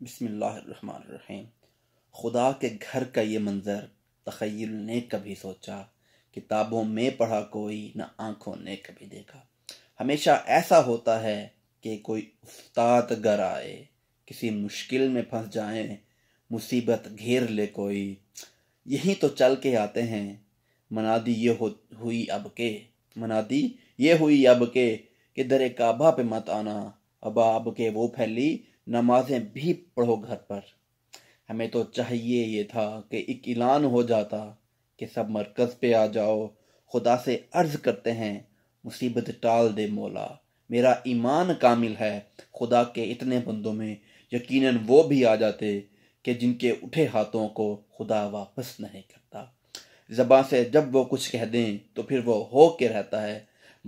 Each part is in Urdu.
بسم اللہ الرحمن الرحیم خدا کے گھر کا یہ منظر تخیل نے کبھی سوچا کتابوں میں پڑھا کوئی نہ آنکھوں نے کبھی دیکھا ہمیشہ ایسا ہوتا ہے کہ کوئی استاد گر آئے کسی مشکل میں پھنس جائیں مصیبت گھیر لے کوئی یہی تو چل کے آتے ہیں منادی یہ ہوئی اب کے منادی یہ ہوئی اب کے کہ در کعبہ پہ مت آنا اب اب کے وہ پھیلی نمازیں بھی پڑھو گھر پر ہمیں تو چاہیے یہ تھا کہ ایک اعلان ہو جاتا کہ سب مرکز پہ آ جاؤ خدا سے عرض کرتے ہیں مصیبت ٹال دے مولا میرا ایمان کامل ہے خدا کے اتنے بندوں میں یقیناً وہ بھی آ جاتے کہ جن کے اٹھے ہاتھوں کو خدا واپس نہیں کرتا زباں سے جب وہ کچھ کہہ دیں تو پھر وہ ہو کے رہتا ہے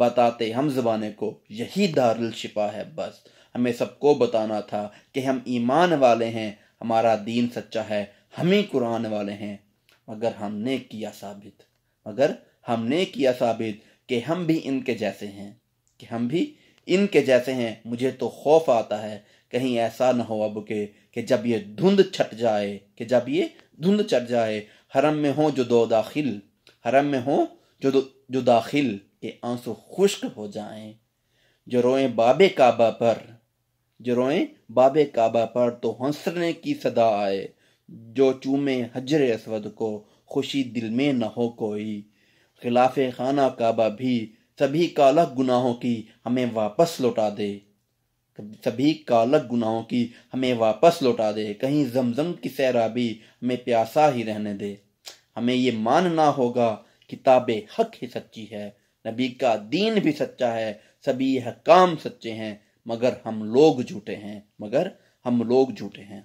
بتاتے ہم زبانے کو یہی دار الشفا ہے بس ہمیں سب کو بتانا تھا کہ ہم ایمان والے ہیں ہمارا دین سچا ہے ہم ہی قرآن والے ہیں مگر ہم نے کیا ثابت مگر ہم نے کیا ثابت کہ ہم بھی ان کے جیسے ہیں کہ ہم بھی ان کے جیسے ہیں مجھے تو خوف آتا ہے کہیں ایسا نہ ہو اب کہ جب یہ دھند چھٹ جائے کہ جب یہ دھند چھٹ جائے حرم میں ہوں جو دو داخل حرم میں ہوں دو جو داخل آنسو خشک ہو جائیں جو روئیں باب کعبہ پر جو روئیں باب کعبہ پر تو کی صدا آئے جو چومے حجر اسود کو خوشی دل میں نہ ہو کوئی خلاف خانہ کعبہ بھی سبھی کالک گناہوں کی ہمیں واپس لوٹا دے سبھی کالک گناہوں کی ہمیں واپس لوٹا دے کہیں زمزم کی سیرا بھی ہمیں پیاسا ہی رہنے دے ہمیں یہ ماننا ہوگا کتاب حق ہی سچی ہے نبی کا دین بھی سچا ہے سبھی حکام سچے ہیں مگر ہم لوگ جھوٹے ہیں مگر ہم لوگ جھوٹے ہیں